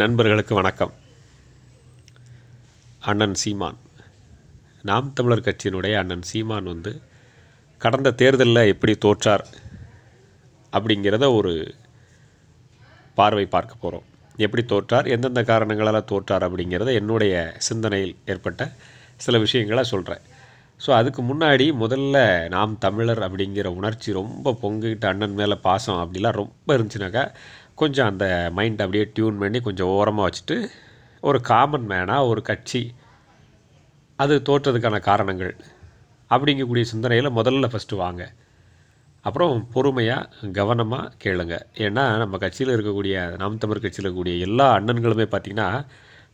நண்பர்களுக்கு வணக்கம் அண்ணன் சீமான் நாம் தமிழர் கட்சியினுடைய அண்ணன் சீமான் வந்து கடந்த தேர்தலில் எப்படி தோற்றார் அப்படிங்கிறத ஒரு பார்வை பார்க்க போகிறோம் எப்படி தோற்றார் எந்தெந்த காரணங்களால் தோற்றார் அப்படிங்கிறத என்னுடைய சிந்தனையில் ஏற்பட்ட சில விஷயங்களை சொல்கிறேன் ஸோ அதுக்கு முன்னாடி முதல்ல நாம் தமிழர் அப்படிங்கிற உணர்ச்சி ரொம்ப பொங்கிட்டு அண்ணன் மேலே பாசம் அப்படிலாம் ரொம்ப இருந்துச்சுனாக்கா கொஞ்சம் அந்த மைண்ட் அப்படியே டியூன் பண்ணி கொஞ்சம் ஓரமாக வச்சுட்டு ஒரு காமன் மேனாக ஒரு கட்சி அது தோற்றதுக்கான காரணங்கள் அப்படிங்கக்கூடிய சிந்தனையில் முதல்ல ஃபஸ்ட்டு வாங்க அப்புறம் பொறுமையாக கவனமாக கேளுங்க ஏன்னா நம்ம கட்சியில் இருக்கக்கூடிய நாம் தமிழ் கட்சியில் இருக்கக்கூடிய எல்லா அண்ணன்களுமே பார்த்திங்கன்னா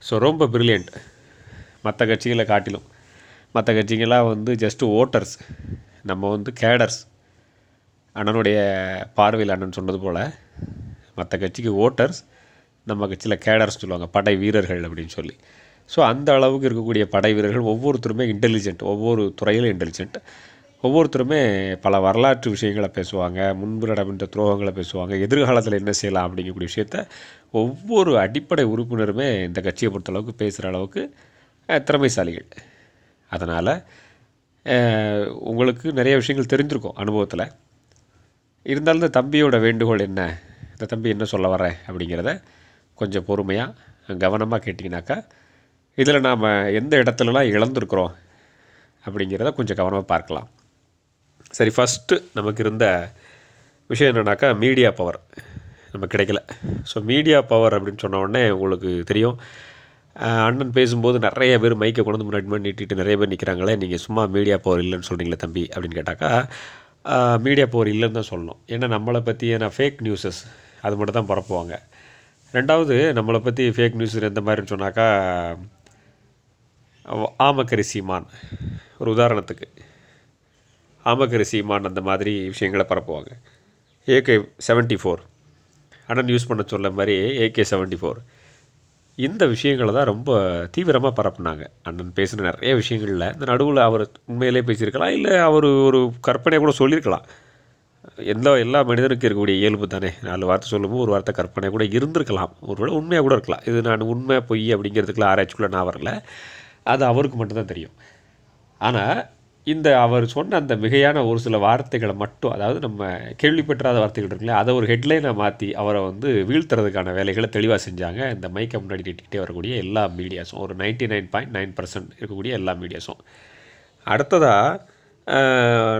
ஸோ ரொம்ப பிரில்லியண்ட் மற்ற கட்சிகளை காட்டிலும் மற்ற கட்சிகளாக வந்து ஜஸ்ட்டு ஓட்டர்ஸ் நம்ம வந்து கேடர்ஸ் அண்ணனுடைய பார்வையில் அண்ணன் சொன்னது போல் மற்ற கட்சிக்கு ஓட்டர்ஸ் நம்ம கட்சியில் கேடர்ஸ் சொல்லுவாங்க படை வீரர்கள் அப்படின்னு சொல்லி ஸோ அந்த அளவுக்கு இருக்கக்கூடிய படை வீரர்கள் ஒவ்வொருத்தருமே இன்டெலிஜென்ட் ஒவ்வொரு துறையிலும் இன்டெலிஜென்ட் ஒவ்வொருத்தருமே பல வரலாற்று விஷயங்களை பேசுவாங்க முன்பு நடக்கின்ற துரோகங்களை பேசுவாங்க எதிர்காலத்தில் என்ன செய்யலாம் அப்படிங்கக்கூடிய விஷயத்த ஒவ்வொரு அடிப்படை உறுப்பினருமே இந்த கட்சியை பொறுத்தளவுக்கு பேசுகிற அளவுக்கு திறமைசாலிகள் அதனால் உங்களுக்கு நிறைய விஷயங்கள் தெரிஞ்சிருக்கும் அனுபவத்தில் இருந்தாலும் இந்த தம்பியோட வேண்டுகோள் என்ன இந்த தம்பி என்ன சொல்ல வரேன் அப்படிங்கிறத கொஞ்சம் பொறுமையாக கவனமாக கேட்டிங்கனாக்கா இதில் நாம் எந்த இடத்துலலாம் இழந்திருக்கிறோம் அப்படிங்கிறத கொஞ்சம் கவனமாக பார்க்கலாம் சரி ஃபஸ்ட்டு நமக்கு இருந்த விஷயம் என்னென்னாக்கா மீடியா பவர் நம்ம கிடைக்கல ஸோ மீடியா பவர் அப்படின்னு சொன்ன உடனே உங்களுக்கு தெரியும் அண்ணன் பேசும்போது நிறைய பேர் மைக்கை கொண்டு வந்து முன்னாடி நீட்டிட்டு நிறைய பேர் நிற்கிறாங்களே நீங்கள் சும்மா மீடியா பவர் இல்லைன்னு சொல்கிறீங்களே தம்பி அப்படின்னு கேட்டாக்கா மீடியா பவர் இல்லைன்னு தான் சொல்லணும் ஏன்னா நம்மளை பற்றியான ஃபேக் நியூஸஸ் அது மட்டும் தான் பரப்புவாங்க ரெண்டாவது நம்மளை பற்றி ஃபேக் நியூஸ் எந்த மாதிரின்னு சொன்னாக்கா ஆமக்கரி சீமான் ஒரு உதாரணத்துக்கு ஆமக்கரி சீமான் அந்த மாதிரி விஷயங்களை பரப்புவாங்க ஏகே செவன்ட்டி ஃபோர் அண்ணன் யூஸ் பண்ண சொல்ல மாதிரி ஏகே செவன்ட்டி ஃபோர் இந்த விஷயங்களை தான் ரொம்ப தீவிரமாக பரப்புனாங்க அண்ணன் பேசின நிறைய விஷயங்களில் இந்த நடுவில் அவர் உண்மையிலே பேசியிருக்கலாம் இல்லை அவர் ஒரு கற்பனை கூட சொல்லியிருக்கலாம் எந்த எல்லா மனிதனுக்கும் இருக்கக்கூடிய இயல்பு தானே நாலு வார்த்தை சொல்லும்போது ஒரு வார்த்தை கற்பனை கூட இருந்திருக்கலாம் ஒரு வேளை உண்மையாக கூட இருக்கலாம் இது நான் உண்மை பொய் அப்படிங்கிறதுக்குள்ள ஆராய்ச்சிக்குள்ளே நான் வரல அது அவருக்கு மட்டும்தான் தெரியும் ஆனால் இந்த அவர் சொன்ன அந்த மிகையான ஒரு சில வார்த்தைகளை மட்டும் அதாவது நம்ம கேள்விப்பற்றாத வார்த்தைகள் இருக்குல்ல அதை ஒரு ஹெட்லைனை மாற்றி அவரை வந்து வீழ்த்துறதுக்கான வேலைகளை தெளிவாக செஞ்சாங்க இந்த மைக்கை முன்னாடி நிட்டுக்கிட்டே வரக்கூடிய எல்லா மீடியாஸும் ஒரு ninety nine point nine percent இருக்கக்கூடிய எல்லா மீடியாஸும் அடுத்ததாக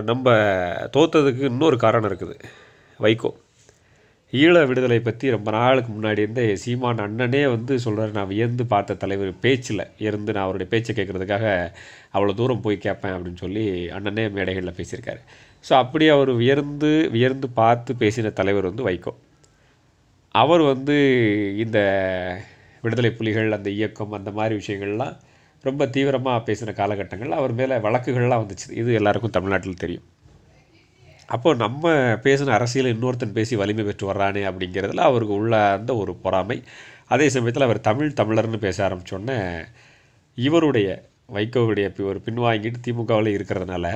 நம்ம தோற்றதுக்கு இன்னொரு காரணம் இருக்குது வைகோ ஈழ விடுதலை பற்றி ரொம்ப நாளுக்கு முன்னாடி இருந்தே சீமான் அண்ணனே வந்து சொல்கிறார் நான் வியந்து பார்த்த தலைவர் பேச்சில் இருந்து நான் அவருடைய பேச்சை கேட்குறதுக்காக அவ்வளோ தூரம் போய் கேட்பேன் அப்படின்னு சொல்லி அண்ணனே மேடைகளில் பேசியிருக்காரு ஸோ அப்படி அவர் வியர்ந்து வியர்ந்து பார்த்து பேசின தலைவர் வந்து வைகோ அவர் வந்து இந்த விடுதலை புலிகள் அந்த இயக்கம் அந்த மாதிரி விஷயங்கள்லாம் ரொம்ப தீவிரமாக பேசின காலகட்டங்களில் அவர் மேலே வழக்குகள்லாம் வந்துச்சு இது எல்லாருக்கும் தமிழ்நாட்டில் தெரியும் அப்போது நம்ம பேசின அரசியல் இன்னொருத்தன் பேசி வலிமை பெற்று வர்றானே அப்படிங்கிறதுல அவருக்கு உள்ள அந்த ஒரு பொறாமை அதே சமயத்தில் அவர் தமிழ் தமிழர்னு பேச ஆரம்பித்தோடனே இவருடைய வைகோவுடைய ஒரு பின்வாங்கிட்டு திமுகவில் இருக்கிறதுனால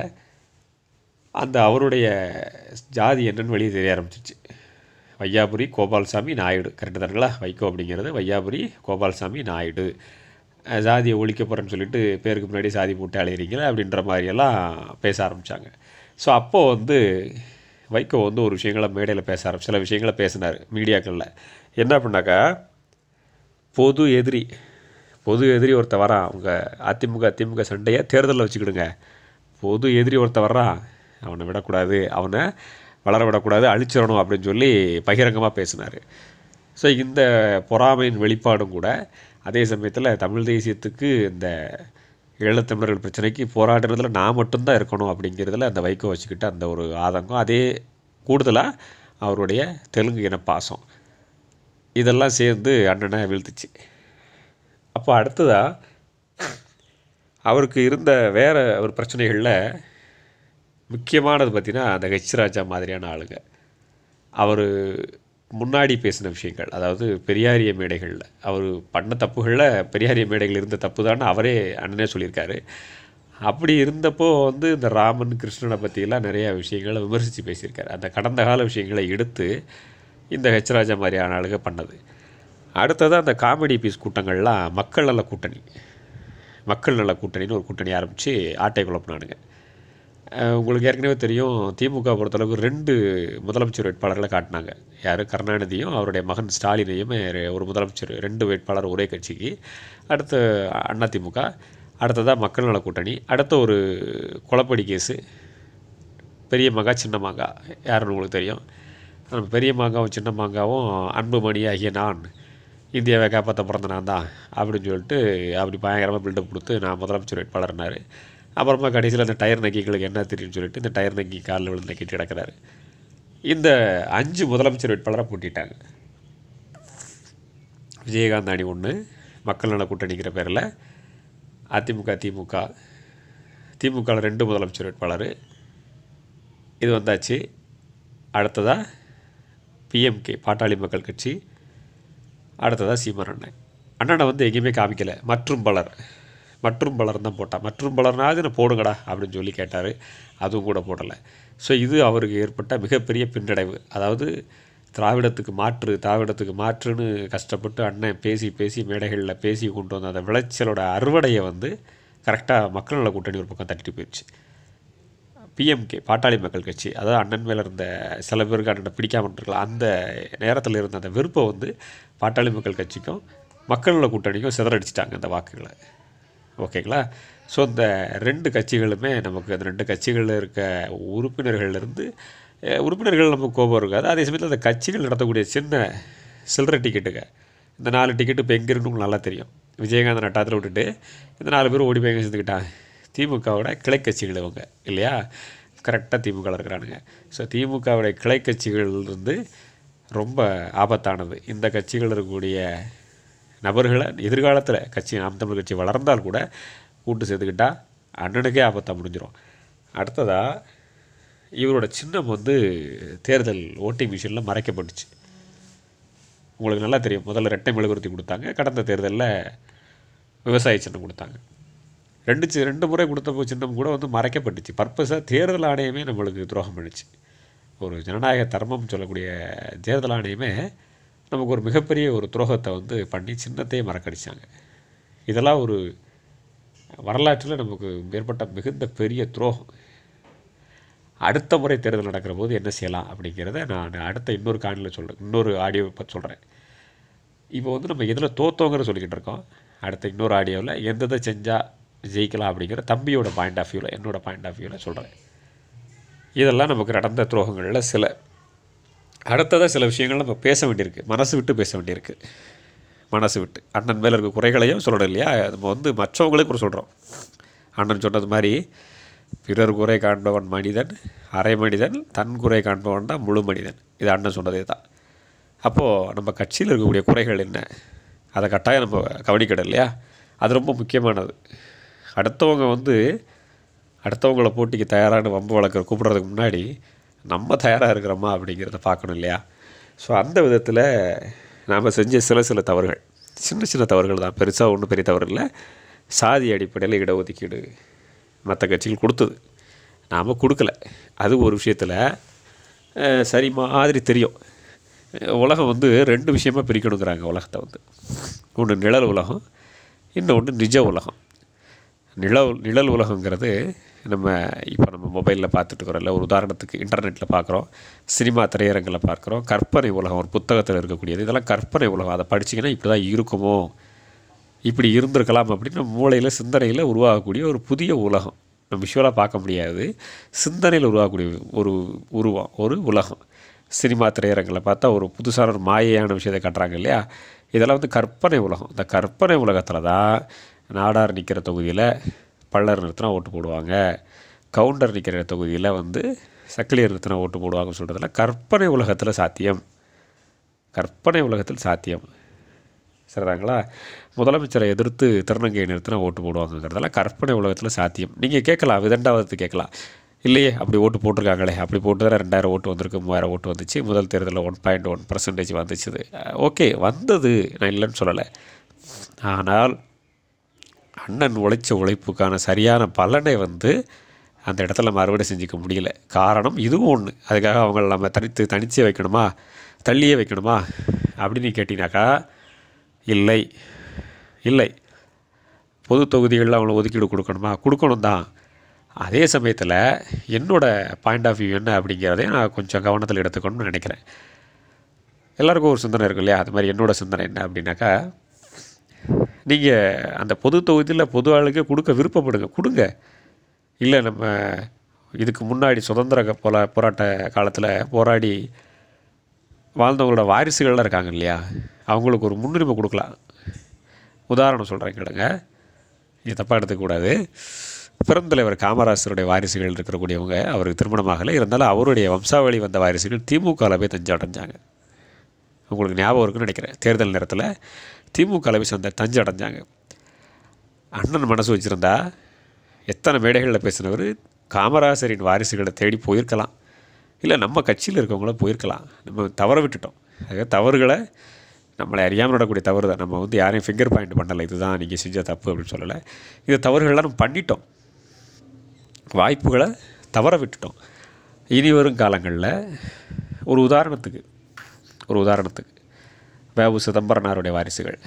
அந்த அவருடைய ஜாதி என்னன்னு வெளியே தெரிய ஆரம்பிச்சிச்சு வையாபுரி கோபால்சாமி நாயுடு கரெக்டு தானுங்களா வைகோ அப்படிங்கிறது வையாபுரி கோபால்சாமி நாயுடு ஜாதியை ஒழிக்க போகிறேன்னு சொல்லிட்டு பேருக்கு முன்னாடி சாதி போட்டு அலையிறீங்களே அப்படின்ற மாதிரியெல்லாம் பேச ஆரம்பித்தாங்க ஸோ அப்போது வந்து வைகோ வந்து ஒரு விஷயங்களை மேடையில் பேச ஆரம்பிச்சு சில விஷயங்களை பேசினார் மீடியாக்களில் என்ன பண்ணாக்கா பொது எதிரி பொது எதிரி ஒருத்த வரான் அவங்க அதிமுக அதிமுக சண்டையை தேர்தலில் வச்சுக்கிடுங்க பொது எதிரி ஒருத்த வர்றான் அவனை விடக்கூடாது அவனை வளர விடக்கூடாது அழிச்சிடணும் அப்படின்னு சொல்லி பகிரங்கமாக பேசினார் ஸோ இந்த பொறாமையின் வெளிப்பாடும் கூட அதே சமயத்தில் தமிழ் தேசியத்துக்கு இந்த ஈழத்தமிழர்கள் பிரச்சனைக்கு போராடுறதுல நான் மட்டும்தான் இருக்கணும் அப்படிங்கிறதுல அந்த வைகோ வச்சுக்கிட்ட அந்த ஒரு ஆதங்கம் அதே கூடுதலாக அவருடைய தெலுங்கு இன பாசம் இதெல்லாம் சேர்ந்து அண்ணனை வீழ்த்துச்சு அப்போ அடுத்ததாக அவருக்கு இருந்த வேறு ஒரு பிரச்சனைகளில் முக்கியமானது பார்த்திங்கன்னா அந்த ஹெச் ராஜா மாதிரியான ஆளுங்க அவர் முன்னாடி பேசின விஷயங்கள் அதாவது பெரியாரிய மேடைகளில் அவர் பண்ண தப்புகளில் பெரியாரிய மேடைகள் இருந்த தப்பு தான் அவரே அண்ணனே சொல்லியிருக்காரு அப்படி இருந்தப்போ வந்து இந்த ராமன் கிருஷ்ணனை பற்றியெல்லாம் நிறையா விஷயங்களை விமர்சித்து பேசியிருக்காரு அந்த கடந்த கால விஷயங்களை எடுத்து இந்த ஹெச் ராஜா மாதிரியான ஆளுக பண்ணது அடுத்தது அந்த காமெடி பீஸ் கூட்டங்கள்லாம் மக்கள் நல கூட்டணி மக்கள் நல கூட்டணின்னு ஒரு கூட்டணி ஆரம்பித்து ஆட்டை குழப்பினானுங்க உங்களுக்கு ஏற்கனவே தெரியும் திமுக பொறுத்தளவுக்கு ரெண்டு முதலமைச்சர் வேட்பாளர்களை காட்டினாங்க யார் கருணாநிதியும் அவருடைய மகன் ஸ்டாலினையும் ஒரு முதலமைச்சர் ரெண்டு வேட்பாளர் ஒரே கட்சிக்கு அடுத்து திமுக அடுத்ததாக மக்கள் நல கூட்டணி அடுத்த ஒரு குளப்படி கேஸு பெரிய மகா சின்ன மகா யாருன்னு உங்களுக்கு தெரியும் நம்ம பெரிய மாங்காவும் சின்ன மாங்காவும் அன்புமணி ஆகிய நான் இந்தியாவை காப்பாற்ற பிறந்த நான் தான் அப்படின்னு சொல்லிட்டு அப்படி பயங்கரமாக பில்டப் கொடுத்து நான் முதலமைச்சர் வேட்பாளர்னார் அப்புறமா கடைசியில் அந்த டயர் நக்கிகளுக்கு என்ன தெரியும்னு சொல்லிட்டு இந்த டயர் நக்கி காலில் விழுந்து நக்கிட்டு கிடக்கிறாரு இந்த அஞ்சு முதலமைச்சர் வேட்பாளராக போட்டிட்டாங்க விஜயகாந்த் அணி ஒன்று மக்கள் நல கூட்டணிங்கிற பேரில் அதிமுக திமுக திமுகவில் ரெண்டு முதலமைச்சர் வேட்பாளர் இது வந்தாச்சு அடுத்ததாக பிஎம்கே பாட்டாளி மக்கள் கட்சி அடுத்ததாக சீமான் அண்ணன் அண்ணனை வந்து எங்கேயுமே காமிக்கலை மற்றும் பலர் மற்றும் பலர் தான் போட்டான் மற்றும் பலர்னாவது நான் போடுங்கடா அப்படின்னு சொல்லி கேட்டார் அதுவும் கூட போடலை ஸோ இது அவருக்கு ஏற்பட்ட மிகப்பெரிய பின்னடைவு அதாவது திராவிடத்துக்கு மாற்று திராவிடத்துக்கு மாற்றுன்னு கஷ்டப்பட்டு அண்ணன் பேசி பேசி மேடைகளில் பேசி கொண்டு வந்த அந்த விளைச்சலோட அறுவடையை வந்து கரெக்டாக மக்கள் நல கூட்டணி ஒரு பக்கம் தட்டிட்டு போயிடுச்சு பிஎம்கே பாட்டாளி மக்கள் கட்சி அதாவது அண்ணன் மேலே இருந்த சில பேருக்கு அண்ணனை பிடிக்காமல் இருக்கலாம் அந்த நேரத்தில் இருந்த அந்த வெறுப்பை வந்து பாட்டாளி மக்கள் கட்சிக்கும் மக்கள் நல கூட்டணிக்கும் சிதறடிச்சிட்டாங்க அந்த வாக்குகளை ஓகேங்களா ஸோ இந்த ரெண்டு கட்சிகளுமே நமக்கு அந்த ரெண்டு கட்சிகளில் இருக்க உறுப்பினர்கள்லேருந்து உறுப்பினர்கள் நமக்கு கோபம் இருக்காது அதே சமயத்தில் அந்த கட்சிகள் நடத்தக்கூடிய சின்ன சில்லற டிக்கெட்டுங்க இந்த நாலு டிக்கெட்டு இப்போ எங்கே இருக்குன்னு நல்லா தெரியும் விஜயகாந்த் நட்டாத்தில் விட்டுட்டு இந்த நாலு பேர் ஓடி போய் எங்கே சேர்ந்துக்கிட்டாங்க திமுகவோட கட்சிகள் இவங்க இல்லையா கரெக்டாக திமுகவில் இருக்கிறானுங்க ஸோ திமுகவுடைய கிளை கட்சிகள் இருந்து ரொம்ப ஆபத்தானது இந்த கட்சிகள் இருக்கக்கூடிய நபர்களை எதிர்காலத்தில் கட்சி நாம் தமிழ் கட்சி வளர்ந்தால் கூட கூட்டு சேர்த்துக்கிட்டால் அண்ணனுக்கே ஆபத்தாக முடிஞ்சிடும் அடுத்ததாக இவரோட சின்னம் வந்து தேர்தல் ஓட்டிங் மிஷினில் மறைக்கப்பட்டுச்சு உங்களுக்கு நல்லா தெரியும் முதல்ல ரெட்டை மெழுகுருத்தி கொடுத்தாங்க கடந்த தேர்தலில் விவசாய சின்னம் கொடுத்தாங்க ரெண்டு சி ரெண்டு முறை கொடுத்த சின்னம் கூட வந்து மறைக்கப்பட்டுச்சு பர்பஸாக தேர்தல் ஆணையமே நம்மளுக்கு துரோகம் பண்ணிச்சு ஒரு ஜனநாயக தர்மம் சொல்லக்கூடிய தேர்தல் ஆணையமே நமக்கு ஒரு மிகப்பெரிய ஒரு துரோகத்தை வந்து பண்ணி சின்னத்தையே மறக்கடிச்சாங்க இதெல்லாம் ஒரு வரலாற்றில் நமக்கு மேற்பட்ட மிகுந்த பெரிய துரோகம் அடுத்த முறை தேர்தல் நடக்கிற போது என்ன செய்யலாம் அப்படிங்கிறத நான் அடுத்த இன்னொரு காணியில் சொல்கிறேன் இன்னொரு ஆடியோ பற்றி சொல்கிறேன் இப்போ வந்து நம்ம எதில் தோத்தோங்கிற சொல்லிக்கிட்டு இருக்கோம் அடுத்த இன்னொரு ஆடியோவில் எந்தெந்த செஞ்சால் ஜெயிக்கலாம் அப்படிங்கிற தம்பியோட பாயிண்ட் ஆஃப் வியூவில் என்னோடய பாயிண்ட் ஆஃப் வியூவில் சொல்கிறேன் இதெல்லாம் நமக்கு நடந்த துரோகங்களில் சில அடுத்ததாக சில விஷயங்கள் நம்ம பேச வேண்டியிருக்கு மனசு விட்டு பேச வேண்டியிருக்கு மனசு விட்டு அண்ணன் மேலே இருக்க குறைகளையும் சொல்லணும் இல்லையா நம்ம வந்து மற்றவங்களே கூட சொல்கிறோம் அண்ணன் சொன்னது மாதிரி பிறர் குறை காண்பவன் மனிதன் அரை மனிதன் தன் குறை காண்பவன் தான் முழு மனிதன் இது அண்ணன் சொன்னதே தான் அப்போது நம்ம கட்சியில் இருக்கக்கூடிய குறைகள் என்ன அதை கட்டாயம் நம்ம கவனிக்கணும் இல்லையா அது ரொம்ப முக்கியமானது அடுத்தவங்க வந்து அடுத்தவங்கள போட்டிக்கு தயாரான வம்பு வழக்கு கூப்பிட்றதுக்கு முன்னாடி நம்ம தயாராக இருக்கிறோமா அப்படிங்கிறத பார்க்கணும் இல்லையா ஸோ அந்த விதத்தில் நாம் செஞ்ச சில சில தவறுகள் சின்ன சின்ன தவறுகள் தான் பெருசாக ஒன்றும் பெரிய தவறு இல்லை சாதி அடிப்படையில் இடஒதுக்கீடு மற்ற கட்சிகள் கொடுத்தது நாம் கொடுக்கல அது ஒரு விஷயத்தில் சரி மாதிரி தெரியும் உலகம் வந்து ரெண்டு விஷயமாக பிரிக்கணுங்கிறாங்க உலகத்தை வந்து ஒன்று நிழல் உலகம் இன்னொன்று நிஜ உலகம் நிழல் நிழல் உலகங்கிறது நம்ம இப்போ நம்ம மொபைலில் இல்லை ஒரு உதாரணத்துக்கு இன்டர்நெட்டில் பார்க்குறோம் சினிமா திரையரங்களை பார்க்குறோம் கற்பனை உலகம் ஒரு புத்தகத்தில் இருக்கக்கூடியது இதெல்லாம் கற்பனை உலகம் அதை படிச்சிங்கன்னா இப்படி தான் இருக்குமோ இப்படி இருந்திருக்கலாம் அப்படின்னு மூளையில் சிந்தனையில் உருவாகக்கூடிய ஒரு புதிய உலகம் நம்ம விஷுவலாக பார்க்க முடியாது சிந்தனையில் உருவாகக்கூடிய ஒரு உருவம் ஒரு உலகம் சினிமா திரையரங்களை பார்த்தா ஒரு புதுசான ஒரு மாயையான விஷயத்தை கட்டுறாங்க இல்லையா இதெல்லாம் வந்து கற்பனை உலகம் இந்த கற்பனை உலகத்தில் தான் நாடார் நிற்கிற தொகுதியில் பள்ளர் நிறுத்தினா ஓட்டு போடுவாங்க கவுண்டர் நிற்கிற தொகுதியில் வந்து சக்கிலியர் நிறுத்தினா ஓட்டு போடுவாங்கன்னு சொல்கிறதுல கற்பனை உலகத்தில் சாத்தியம் கற்பனை உலகத்தில் சாத்தியம் சரிதாங்களா முதலமைச்சரை எதிர்த்து திருநங்கையை நிறுத்தினா ஓட்டு போடுவாங்கங்கிறதெல்லாம் கற்பனை உலகத்தில் சாத்தியம் நீங்கள் கேட்கலாம் விதண்டாவது கேட்கலாம் இல்லையே அப்படி ஓட்டு போட்டிருக்காங்களே அப்படி போட்டு தான் ரெண்டாயிரம் ஓட்டு வந்திருக்கு மூவாயிரம் ஓட்டு வந்துச்சு முதல் தேர்தலில் ஒன் பாயிண்ட் ஒன் பர்சன்டேஜ் வந்துச்சு ஓகே வந்தது நான் இல்லைன்னு சொல்லலை ஆனால் அண்ணன் உழைச்ச உழைப்புக்கான சரியான பலனை வந்து அந்த இடத்துல நம்ம அறுவடை செஞ்சுக்க முடியல காரணம் இதுவும் ஒன்று அதுக்காக அவங்கள நம்ம தனித்து தனிச்சே வைக்கணுமா தள்ளியே வைக்கணுமா அப்படின்னு கேட்டினாக்கா இல்லை இல்லை பொது தொகுதிகளில் அவங்கள ஒதுக்கீடு கொடுக்கணுமா கொடுக்கணும் தான் அதே சமயத்தில் என்னோடய பாயிண்ட் ஆஃப் வியூ என்ன அப்படிங்கிறதையும் நான் கொஞ்சம் கவனத்தில் எடுத்துக்கணும்னு நினைக்கிறேன் எல்லாருக்கும் ஒரு சிந்தனை இருக்கும் இல்லையா அது மாதிரி என்னோடய சிந்தனை என்ன அப்படின்னாக்கா நீங்கள் அந்த பொது தொகுதியில் பொது ஆளுக்கு கொடுக்க விருப்பப்படுங்க கொடுங்க இல்லை நம்ம இதுக்கு முன்னாடி சுதந்திர போல போராட்ட காலத்தில் போராடி வாழ்ந்தவங்களோட வாரிசுகள்லாம் இருக்காங்க இல்லையா அவங்களுக்கு ஒரு முன்னுரிமை கொடுக்கலாம் உதாரணம் சொல்கிறேன் கேளுங்க இது தப்பாக எடுத்துக்கூடாது பிறந்தலைவர் காமராசருடைய வாரிசுகள் இருக்கக்கூடியவங்க அவருக்கு திருமணமாகலை இருந்தாலும் அவருடைய வம்சாவளி வந்த வாரிசுகள் திமுகவில் போய் தஞ்சு அடைஞ்சாங்க உங்களுக்கு ஞாபகம் இருக்குன்னு நினைக்கிறேன் தேர்தல் நேரத்தில் திமுகவில் போய் சேர்ந்தார் தஞ்சை அடைஞ்சாங்க அண்ணன் மனசு வச்சுருந்தா எத்தனை மேடைகளில் பேசினவர் காமராசரின் வாரிசுகளை தேடி போயிருக்கலாம் இல்லை நம்ம கட்சியில் இருக்கவங்கள போயிருக்கலாம் நம்ம தவற விட்டுட்டோம் அதே தவறுகளை நம்மளை அறியாமல் நடக்கூடிய தவறு தான் நம்ம வந்து யாரையும் ஃபிங்கர் பாயிண்ட் பண்ணலை இதுதான் நீங்கள் செஞ்ச தப்பு அப்படின்னு சொல்லலை இந்த தவறுகள்லாம் நம்ம பண்ணிட்டோம் வாய்ப்புகளை தவற விட்டுட்டோம் இனி வரும் காலங்களில் ஒரு உதாரணத்துக்கு ஒரு உதாரணத்துக்கு பேபு சிதம்பரனாருடைய வாரிசுகள்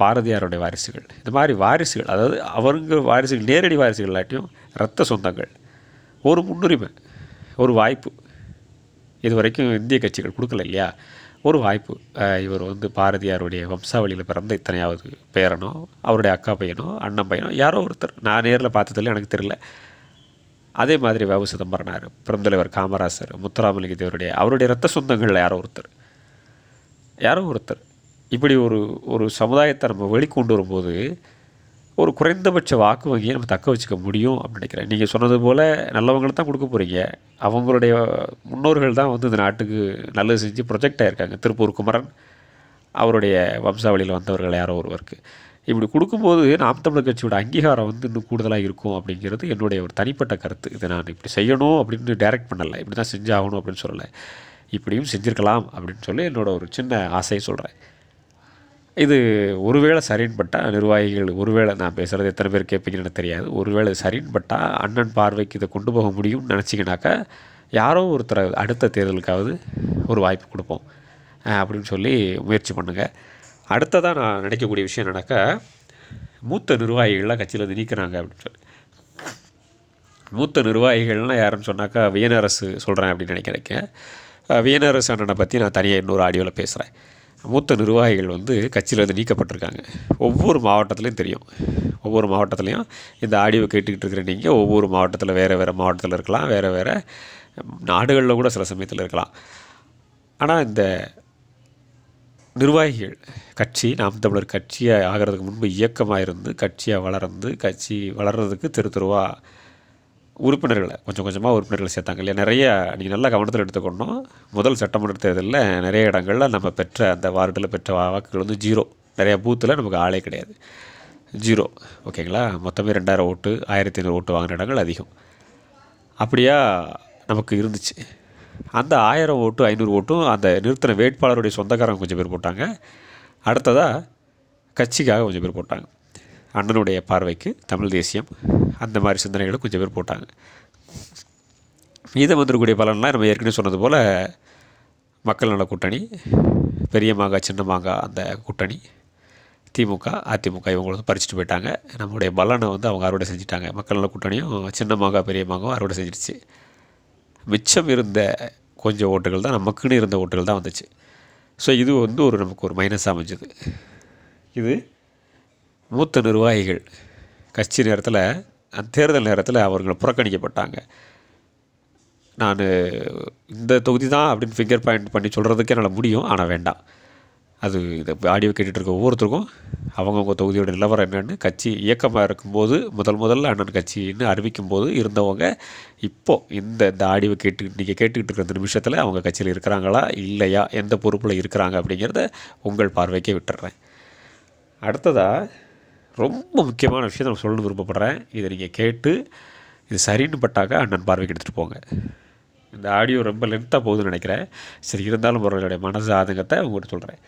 பாரதியாருடைய வாரிசுகள் இந்த மாதிரி வாரிசுகள் அதாவது அவங்க வாரிசுகள் நேரடி வாரிசுகள் இல்லாட்டியும் ரத்த சொந்தங்கள் ஒரு முன்னுரிமை ஒரு வாய்ப்பு இது வரைக்கும் இந்திய கட்சிகள் கொடுக்கல இல்லையா ஒரு வாய்ப்பு இவர் வந்து பாரதியாருடைய வம்சாவளியில் பிறந்த இத்தனையாவது பேரனோ அவருடைய அக்கா பையனோ அண்ணன் பையனோ யாரோ ஒருத்தர் நான் நேரில் பார்த்ததில்ல எனக்கு தெரியல அதே மாதிரி வேவு சிதம்பரனார் பிறந்தலைவர் காமராசர் முத்துராமலிங்க தேவருடைய அவருடைய ரத்த சொந்தங்களில் யாரோ ஒருத்தர் யாரோ ஒருத்தர் இப்படி ஒரு ஒரு சமுதாயத்தை நம்ம வெளிக்கொண்டு வரும்போது ஒரு குறைந்தபட்ச வாக்கு வங்கியை நம்ம தக்க வச்சுக்க முடியும் அப்படின்னு நினைக்கிறேன் நீங்கள் சொன்னது போல் நல்லவங்களை தான் கொடுக்க போகிறீங்க அவங்களுடைய முன்னோர்கள் தான் வந்து இந்த நாட்டுக்கு நல்லது செஞ்சு ப்ரொஜெக்ட் ஆகியிருக்காங்க திருப்பூர் குமரன் அவருடைய வம்சாவளியில் வந்தவர்கள் யாரோ ஒருவருக்கு இப்படி கொடுக்கும்போது நாம் தமிழர் கட்சியோட அங்கீகாரம் வந்து இன்னும் கூடுதலாக இருக்கும் அப்படிங்கிறது என்னுடைய ஒரு தனிப்பட்ட கருத்து இதை நான் இப்படி செய்யணும் அப்படின்னு டைரக்ட் பண்ணலை இப்படி தான் செஞ்சாகணும் அப்படின்னு சொல்லலை இப்படியும் செஞ்சுருக்கலாம் அப்படின்னு சொல்லி என்னோடய ஒரு சின்ன ஆசையை சொல்கிறேன் இது ஒருவேளை சரின் பட்டா நிர்வாகிகள் ஒருவேளை நான் பேசுகிறது எத்தனை பேர் கேட்பீங்கன்னு தெரியாது ஒருவேளை சரின் பட்டா அண்ணன் பார்வைக்கு இதை கொண்டு போக முடியும்னு நினச்சிங்கனாக்கா யாரோ ஒருத்தர் அடுத்த தேர்தலுக்காவது ஒரு வாய்ப்பு கொடுப்போம் அப்படின்னு சொல்லி முயற்சி பண்ணுங்கள் அடுத்ததாக நான் நினைக்கக்கூடிய விஷயம் நடக்க மூத்த நிர்வாகிகள்லாம் கட்சியில் நீக்கிறாங்க அப்படின்னு சொல்லி மூத்த நிர்வாகிகள்லாம் யாருன்னு சொன்னாக்கா வியனரசு சொல்கிறேன் அப்படின்னு நினைக்கிறேன் வியனரசு அண்ணனை பற்றி நான் தனியாக இன்னொரு ஆடியோவில் பேசுகிறேன் மூத்த நிர்வாகிகள் வந்து கட்சியிலேருந்து நீக்கப்பட்டிருக்காங்க ஒவ்வொரு மாவட்டத்துலேயும் தெரியும் ஒவ்வொரு மாவட்டத்துலேயும் இந்த ஆடியோ கேட்டுக்கிட்டு இருக்கிற நீங்கள் ஒவ்வொரு மாவட்டத்தில் வேறு வேறு மாவட்டத்தில் இருக்கலாம் வேறு வேறு நாடுகளில் கூட சில சமயத்தில் இருக்கலாம் ஆனால் இந்த நிர்வாகிகள் கட்சி நாம் தமிழர் கட்சியாக ஆகிறதுக்கு முன்பு இயக்கமாக இருந்து கட்சியாக வளர்ந்து கட்சி வளர்கிறதுக்கு தெரு தெருவாக உறுப்பினர்களை கொஞ்சம் கொஞ்சமாக உறுப்பினர்களை சேர்த்தாங்க இல்லையா நிறைய நீங்கள் நல்லா கவனத்தில் எடுத்துக்கணும் முதல் சட்டமன்ற தேர்தலில் நிறைய இடங்களில் நம்ம பெற்ற அந்த வார்டில் பெற்ற வாக்குகள் வந்து ஜீரோ நிறைய பூத்தில் நமக்கு ஆளே கிடையாது ஜீரோ ஓகேங்களா மொத்தமே ரெண்டாயிரம் ஓட்டு ஆயிரத்தி ஐநூறு ஓட்டு வாங்கின இடங்கள் அதிகம் அப்படியா நமக்கு இருந்துச்சு அந்த ஆயிரம் ஓட்டு ஐநூறு ஓட்டும் அந்த நிறுத்தின வேட்பாளருடைய சொந்தக்காரங்க கொஞ்சம் பேர் போட்டாங்க அடுத்ததாக கட்சிக்காக கொஞ்சம் பேர் போட்டாங்க அண்ணனுடைய பார்வைக்கு தமிழ் தேசியம் அந்த மாதிரி சிந்தனைகளை கொஞ்சம் பேர் போட்டாங்க மீதம் வந்துருக்கூடிய பலன்லாம் நம்ம ஏற்கனவே சொன்னது போல் மக்கள் நல கூட்டணி பெரிய மாங்கா சின்ன மாங்கா அந்த கூட்டணி திமுக அதிமுக இவங்களும் பறிச்சுட்டு போயிட்டாங்க நம்மளுடைய பலனை வந்து அவங்க அறுவடை செஞ்சுட்டாங்க மக்கள் நல கூட்டணியும் சின்ன மாங்கா பெரிய மாங்காவும் அறுவடை செஞ்சிடுச்சு மிச்சம் இருந்த கொஞ்சம் ஓட்டுகள் தான் நமக்குன்னு இருந்த ஓட்டுகள் தான் வந்துச்சு ஸோ இது வந்து ஒரு நமக்கு ஒரு மைனஸ் அமைஞ்சது இது மூத்த நிர்வாகிகள் கட்சி நேரத்தில் தேர்தல் நேரத்தில் அவர்கள் புறக்கணிக்கப்பட்டாங்க நான் இந்த தொகுதி தான் அப்படின்னு ஃபிங்கர் பாயிண்ட் பண்ணி சொல்கிறதுக்கே என்னால் முடியும் ஆனால் வேண்டாம் அது இந்த ஆடியோ கேட்டுட்டு இருக்க ஒவ்வொருத்தருக்கும் அவங்கவுங்க தொகுதியோட நிலவரம் என்னென்னு கட்சி இயக்கமாக இருக்கும்போது முதல் முதல்ல அண்ணன் கட்சின்னு அறிவிக்கும் போது இருந்தவங்க இப்போது இந்த இந்த ஆடியோ கேட்டு நீங்கள் கேட்டுக்கிட்டு இருக்கிற நிமிஷத்தில் அவங்க கட்சியில் இருக்கிறாங்களா இல்லையா எந்த பொறுப்பில் இருக்கிறாங்க அப்படிங்கிறத உங்கள் பார்வைக்கே விட்டுடுறேன் அடுத்ததாக ரொம்ப முக்கியமான விஷயத்தை நான் சொல்ல விருப்பப்படுறேன் இதை நீங்கள் கேட்டு இது சரின்னு பட்டாக்க அண்ணன் பார்வைக்கு எடுத்துகிட்டு போங்க இந்த ஆடியோ ரொம்ப லென்த்தாக போகுதுன்னு நினைக்கிறேன் சரி இருந்தாலும் அவர்களுடைய மனசு ஆதங்கத்தை உங்கள்கிட்ட சொல்கிறேன்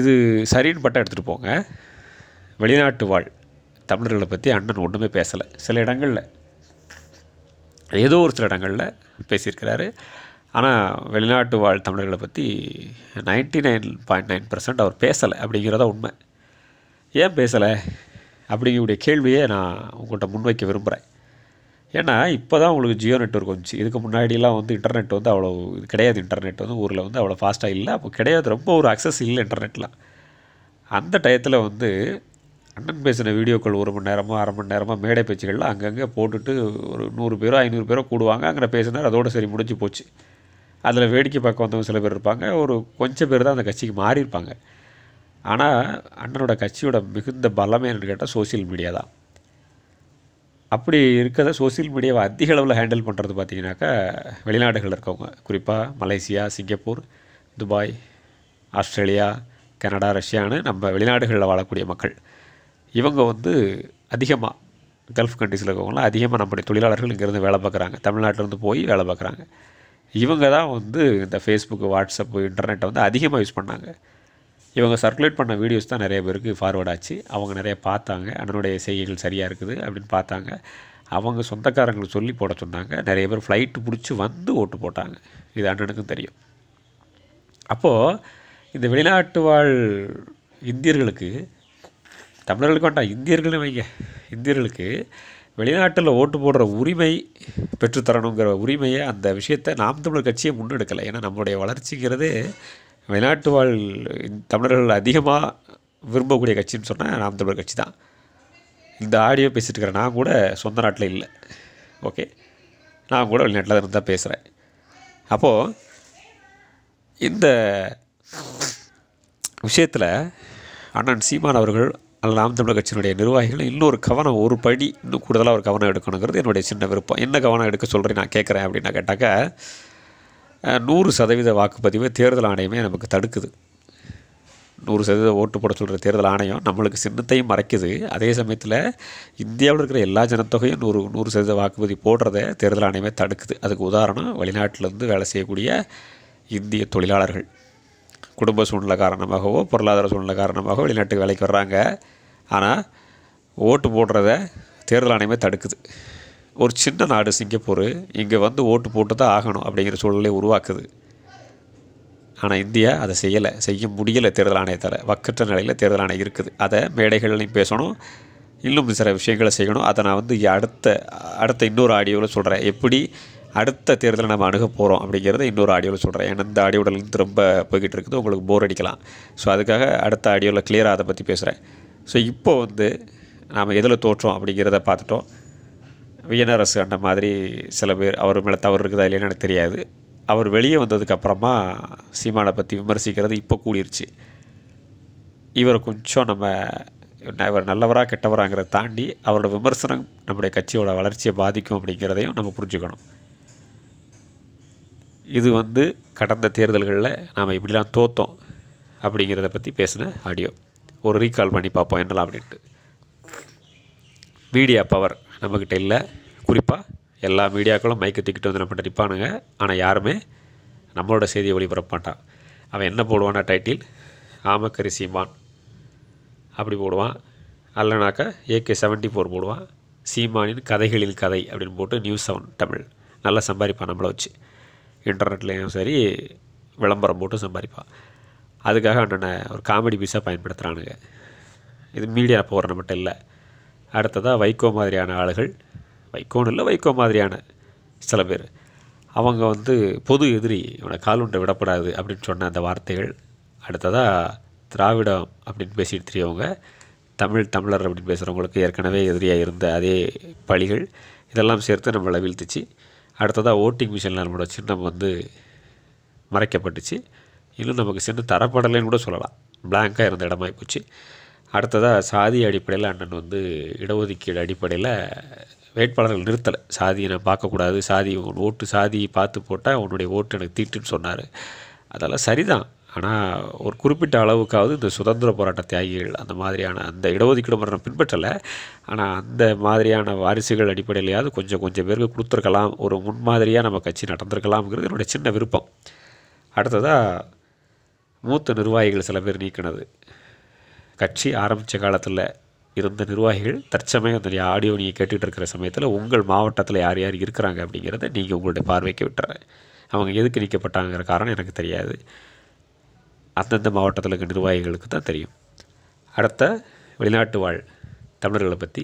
இது சரின்னு பட்டா எடுத்துகிட்டு போங்க வெளிநாட்டு வாழ் தமிழர்களை பற்றி அண்ணன் ஒன்றுமே பேசலை சில இடங்களில் ஏதோ ஒரு சில இடங்களில் பேசியிருக்கிறாரு ஆனால் வெளிநாட்டு வாழ் தமிழர்களை பற்றி ninety nine point nine percent அவர் பேசலை அப்படிங்கிறதான் உண்மை ஏன் பேசலை அப்படிங்கக்கூடிய கேள்வியை நான் உங்கள்கிட்ட முன்வைக்க விரும்புகிறேன் ஏன்னா இப்போ தான் உங்களுக்கு ஜியோ நெட்ஒர்க் வந்துச்சு இதுக்கு முன்னாடிலாம் வந்து இன்டர்நெட் வந்து அவ்வளோ கிடையாது இன்டர்நெட் வந்து ஊரில் வந்து அவ்வளோ ஃபாஸ்ட்டாக இல்லை அப்போ கிடையாது ரொம்ப ஒரு அக்சஸ் இல்லை இன்டர்நெட்லாம் அந்த டயத்தில் வந்து அண்ணன் பேசின வீடியோக்கள் ஒரு மணி நேரமோ அரை மணி நேரமாக மேடை பேச்சுகள்லாம் அங்கங்கே போட்டுட்டு ஒரு நூறு பேரோ ஐநூறு பேரோ கூடுவாங்க அங்கே பேசினார் அதோடு சரி முடிஞ்சு போச்சு அதில் வேடிக்கை பார்க்க வந்தவங்க சில பேர் இருப்பாங்க ஒரு கொஞ்சம் பேர் தான் அந்த கட்சிக்கு மாறியிருப்பாங்க ஆனால் அண்ணனோட கட்சியோட மிகுந்த பலமே என்னன்னு கேட்டால் சோசியல் மீடியா தான் அப்படி இருக்கிறத சோசியல் மீடியாவை அதிக அளவில் ஹேண்டில் பண்ணுறது பார்த்தீங்கன்னாக்கா வெளிநாடுகளில் இருக்கவங்க குறிப்பாக Malaysia Singapore Dubai Australia Canada ரஷ்யான்னு நம்ம வெளிநாடுகளில் வாழக்கூடிய மக்கள் இவங்க வந்து அதிகமாக கல்ஃப் கண்ட்ரீஸில் இருக்கவங்களாம் அதிகமாக நம்முடைய தொழிலாளர்கள் இங்கேருந்து வேலை பார்க்குறாங்க தமிழ்நாட்டிலேருந்து போய் வேலை பார்க்குறாங்க இவங்க தான் வந்து இந்த ஃபேஸ்புக்கு வாட்ஸ்அப்பு இன்டர்நெட்டை வந்து அதிகமாக யூஸ் பண்ணாங்க இவங்க சர்க்குலேட் பண்ண வீடியோஸ் தான் நிறைய பேருக்கு ஃபார்வேர்ட் ஆச்சு அவங்க நிறைய பார்த்தாங்க அண்ணனுடைய செய்கைகள் சரியாக இருக்குது அப்படின்னு பார்த்தாங்க அவங்க சொந்தக்காரங்களுக்கு சொல்லி போட சொன்னாங்க நிறைய பேர் ஃப்ளைட்டு பிடிச்சி வந்து ஓட்டு போட்டாங்க இது அண்ணனுக்கும் தெரியும் அப்போது இந்த வெளிநாட்டு வாழ் இந்தியர்களுக்கு தமிழர்களுக்கு வேண்டாம் இந்தியர்கள் வைங்க இந்தியர்களுக்கு வெளிநாட்டில் ஓட்டு போடுற உரிமை பெற்றுத்தரணுங்கிற உரிமையை அந்த விஷயத்தை நாம் தமிழர் கட்சியை முன்னெடுக்கலை ஏன்னா நம்மளுடைய வளர்ச்சிங்கிறது வெளிநாட்டு வாழ் தமிழர்கள் அதிகமாக விரும்பக்கூடிய கட்சின்னு சொன்னால் நாம் தமிழர் கட்சி தான் இந்த ஆடியோ பேசிகிட்டு நான் கூட சொந்த நாட்டில் இல்லை ஓகே நான் கூட வெளிநாட்டில் இருந்து தான் பேசுகிறேன் அப்போது இந்த விஷயத்தில் அண்ணன் சீமான் அவர்கள் அல்ல நாம் தமிழர் கட்சியினுடைய நிர்வாகிகள் இன்னொரு கவனம் ஒரு படி இன்னும் கூடுதலாக ஒரு கவனம் எடுக்கணுங்கிறது என்னுடைய சின்ன விருப்பம் என்ன கவனம் எடுக்க சொல்கிறேன் நான் கேட்குறேன் அப்படின்னா கேட்டாக்க நூறு சதவீத வாக்குப்பதிவை தேர்தல் ஆணையமே நமக்கு தடுக்குது நூறு சதவீத ஓட்டு போட சொல்கிற தேர்தல் ஆணையம் நம்மளுக்கு சின்னத்தையும் மறைக்குது அதே சமயத்தில் இந்தியாவில் இருக்கிற எல்லா ஜனத்தொகையும் நூறு நூறு சதவீத வாக்குப்பதிவு போடுறத தேர்தல் ஆணையமே தடுக்குது அதுக்கு உதாரணம் வெளிநாட்டிலேருந்து வேலை செய்யக்கூடிய இந்திய தொழிலாளர்கள் குடும்ப சூழ்நிலை காரணமாகவோ பொருளாதார சூழ்நிலை காரணமாகவோ வெளிநாட்டுக்கு வேலைக்கு வர்றாங்க ஆனால் ஓட்டு போடுறத தேர்தல் ஆணையமே தடுக்குது ஒரு சின்ன நாடு சிங்கப்பூர் இங்கே வந்து ஓட்டு போட்டு தான் ஆகணும் அப்படிங்கிற சூழலை உருவாக்குது ஆனால் இந்தியா அதை செய்யலை செய்ய முடியலை தேர்தல் ஆணையத்தால் வக்கற்ற நிலையில் தேர்தல் ஆணையம் இருக்குது அதை மேடைகள்லையும் பேசணும் இன்னும் சில விஷயங்களை செய்யணும் அதை நான் வந்து அடுத்த அடுத்த இன்னொரு ஆடியோவில் சொல்கிறேன் எப்படி அடுத்த தேர்தலை நம்ம அணுக போகிறோம் அப்படிங்கிறத இன்னொரு ஆடியோவில் சொல்கிறேன் ஏன்னா இந்த ஆடியோட லிங்க் ரொம்ப போய்கிட்டு இருக்குது உங்களுக்கு போர் அடிக்கலாம் ஸோ அதுக்காக அடுத்த ஆடியோவில் கிளியராக அதை பற்றி பேசுகிறேன் ஸோ இப்போ வந்து நாம் எதில் தோற்றோம் அப்படிங்கிறத பார்த்துட்டோம் வியனரசு அந்த மாதிரி சில பேர் அவர் மேலே தவறு இருக்குதா இல்லைன்னு எனக்கு தெரியாது அவர் வெளியே வந்ததுக்கப்புறமா சீமானை பற்றி விமர்சிக்கிறது இப்போ கூடிருச்சு இவரை கொஞ்சம் நம்ம இவர் நல்லவராக கெட்டவராங்கிறத தாண்டி அவரோட விமர்சனம் நம்முடைய கட்சியோட வளர்ச்சியை பாதிக்கும் அப்படிங்கிறதையும் நம்ம புரிஞ்சுக்கணும் இது வந்து கடந்த தேர்தல்களில் நாம் இப்படிலாம் தோற்றோம் அப்படிங்கிறத பற்றி பேசின ஆடியோ ஒரு ரீகால் பண்ணி பார்ப்போம் என்னலாம் அப்படின்ட்டு மீடியா பவர் நம்மக்கிட்ட இல்லை குறிப்பாக எல்லா மீடியாக்களும் மைக்கை தூக்கிட்டு வந்து நம்மகிட்ட நிற்பானுங்க ஆனால் யாருமே நம்மளோட செய்தியை ஒளிபரப்ப மாட்டான் அவன் என்ன போடுவானா டைட்டில் ஆமக்கரி சீமான் அப்படி போடுவான் அல்லனாக்க ஏகே செவன்ட்டி ஃபோர் போடுவான் சீமானின் கதைகளில் கதை அப்படின்னு போட்டு நியூஸ் செவன் தமிழ் நல்லா சம்பாதிப்பான் நம்மளை வச்சு இன்டர்நெட்லேயும் சரி விளம்பரம் போட்டு சம்பாதிப்பான் அதுக்காக அண்ணனை ஒரு காமெடி பீஸாக பயன்படுத்துகிறானுங்க இது மீடியா போகிற நம்மகிட்ட இல்லை அடுத்ததாக வைகோ மாதிரியான ஆளுகள் வைகோன்னு இல்லை வைகோ மாதிரியான சில பேர் அவங்க வந்து பொது எதிரி இவனை காலுண்டை விடப்படாது அப்படின்னு சொன்ன அந்த வார்த்தைகள் அடுத்ததாக திராவிடம் அப்படின்னு பேசிட்டு தெரியவங்க தமிழ் தமிழர் அப்படின்னு பேசுகிறவங்களுக்கு ஏற்கனவே எதிரியாக இருந்த அதே பழிகள் இதெல்லாம் சேர்த்து நம்மளை வீழ்த்துச்சு அடுத்ததாக ஓட்டிங் மிஷினில் நம்மளோட சின்னம் வந்து மறைக்கப்பட்டுச்சு இன்னும் நமக்கு சின்ன தரப்படலைன்னு கூட சொல்லலாம் பிளாங்காக இருந்த இடமாயிப்போச்சு போச்சு அடுத்ததாக சாதி அடிப்படையில் அண்ணன் வந்து இடஒதுக்கீடு அடிப்படையில் வேட்பாளர்கள் நிறுத்தலை சாதியை நான் பார்க்கக்கூடாது சாதி உன் ஓட்டு சாதியை பார்த்து போட்டால் உன்னுடைய ஓட்டு எனக்கு தீட்டுன்னு சொன்னார் அதெல்லாம் சரிதான் ஆனால் ஒரு குறிப்பிட்ட அளவுக்காவது இந்த சுதந்திர போராட்ட தியாகிகள் அந்த மாதிரியான அந்த இடஒதுக்கீடு முறை பின்பற்றலை ஆனால் அந்த மாதிரியான வாரிசுகள் அடிப்படையிலையாவது கொஞ்சம் கொஞ்சம் பேருக்கு கொடுத்துருக்கலாம் ஒரு முன்மாதிரியாக நம்ம கட்சி நடந்திருக்கலாம்ங்கிறது என்னுடைய சின்ன விருப்பம் அடுத்ததாக மூத்த நிர்வாகிகள் சில பேர் நீக்கினது கட்சி ஆரம்பித்த காலத்தில் இருந்த நிர்வாகிகள் தற்சமயம் அந்த ஆடியோ நீங்கள் கேட்டுக்கிட்டு இருக்கிற சமயத்தில் உங்கள் மாவட்டத்தில் யார் யார் இருக்கிறாங்க அப்படிங்கிறத நீங்கள் உங்களுடைய பார்வைக்கு விட்டுறேன் அவங்க எதுக்கு நீக்கப்பட்டாங்கிற காரணம் எனக்கு தெரியாது அந்தந்த மாவட்டத்தில் இருக்கிற நிர்வாகிகளுக்கு தான் தெரியும் அடுத்த வெளிநாட்டு வாழ் தமிழர்களை பற்றி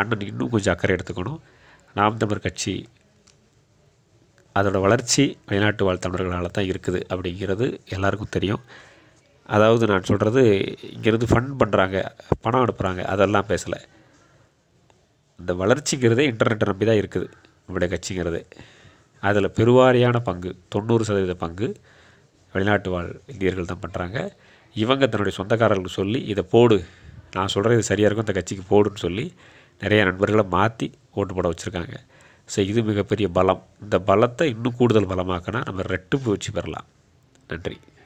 அண்ணன் இன்னும் கொஞ்சம் அக்கறை எடுத்துக்கணும் நாம் தமிழ் கட்சி அதோடய வளர்ச்சி வெளிநாட்டு வாழ் தமிழர்களால் தான் இருக்குது அப்படிங்கிறது எல்லாருக்கும் தெரியும் அதாவது நான் சொல்கிறது இங்கேருந்து ஃபண்ட் பண்ணுறாங்க பணம் அனுப்புகிறாங்க அதெல்லாம் பேசலை இந்த வளர்ச்சிங்கிறதே இன்டர்நெட்டை நம்பி தான் இருக்குது நம்முடைய கட்சிங்கிறது அதில் பெருவாரியான பங்கு தொண்ணூறு சதவீத பங்கு வெளிநாட்டு வாழ் இந்தியர்கள் தான் பண்ணுறாங்க இவங்க தன்னுடைய சொந்தக்காரர்களுக்கு சொல்லி இதை போடு நான் சொல்கிறேன் இது சரியாக இருக்கும் இந்த கட்சிக்கு போடுன்னு சொல்லி நிறைய நண்பர்களை மாற்றி ஓட்டு போட வச்சுருக்காங்க ஸோ இது மிகப்பெரிய பலம் இந்த பலத்தை இன்னும் கூடுதல் பலமாக்கினா நம்ம ரெட்டு பூச்சி பெறலாம் நன்றி